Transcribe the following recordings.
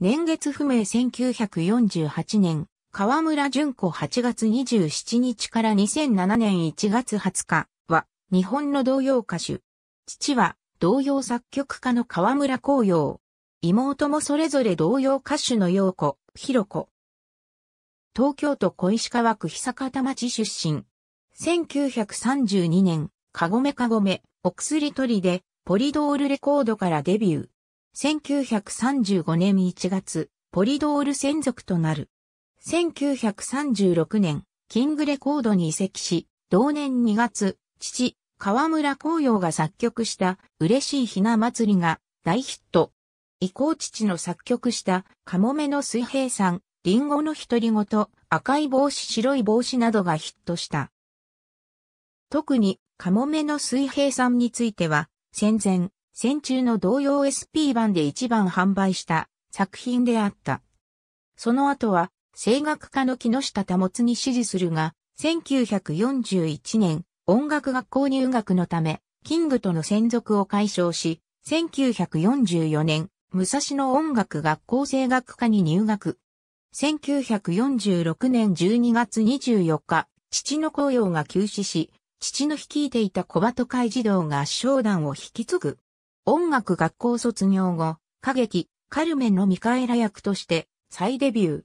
年月不明1948年、河村淳子8月27日から2007年1月20日は、日本の童謡歌手。父は、童謡作曲家の河村光陽。妹もそれぞれ童謡歌手の陽子、ひろ子。東京都小石川区久方町出身。1932年、かごめかごめ、お薬取りで、ポリドールレコードからデビュー。1935年1月、ポリドール専属となる。1936年、キングレコードに移籍し、同年2月、父、河村紅葉が作曲した嬉しいひな祭りが大ヒット。以降父の作曲したカモメの水平さん、リンゴの独り言、赤い帽子白い帽子などがヒットした。特にカモメの水平さんについては、戦前、戦中の同様 SP 版で一番販売した作品であった。その後は、声楽家の木下保に支持するが、1941年、音楽学校入学のため、キングとの専属を解消し、1944年、武蔵野音楽学校声楽科に入学。1946年12月24日、父の公用が休止し、父の率いていた小鳩会児童が合唱団を引き継ぐ。音楽学校卒業後、歌劇、カルメンのミカエラ役として再デビュー。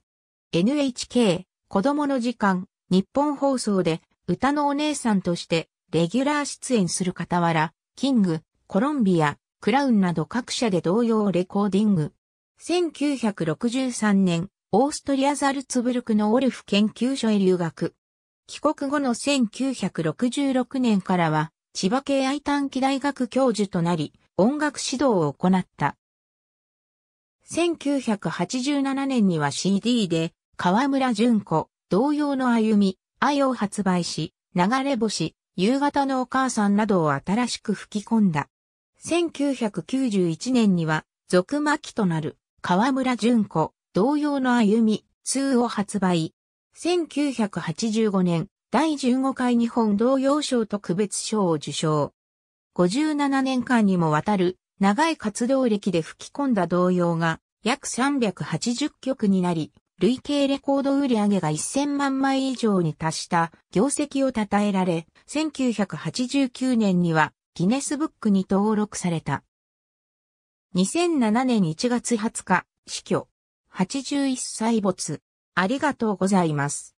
NHK、子供の時間、日本放送で歌のお姉さんとしてレギュラー出演する傍ら、キング、コロンビア、クラウンなど各社で同様レコーディング。1963年、オーストリアザルツブルクのオルフ研究所へ留学。帰国後の1966年からは、千葉系愛短期大学教授となり、音楽指導を行った。1987年には CD で、河村淳子、同様の歩み、愛を発売し、流れ星、夕方のお母さんなどを新しく吹き込んだ。1991年には、続巻となる、河村淳子、同様の歩み、2を発売。1985年、第15回日本同様賞特別賞を受賞。57年間にもわたる長い活動歴で吹き込んだ童謡が約380曲になり、累計レコード売上が1000万枚以上に達した業績を称えられ、1989年にはギネスブックに登録された。2007年1月20日、死去。81歳没。ありがとうございます。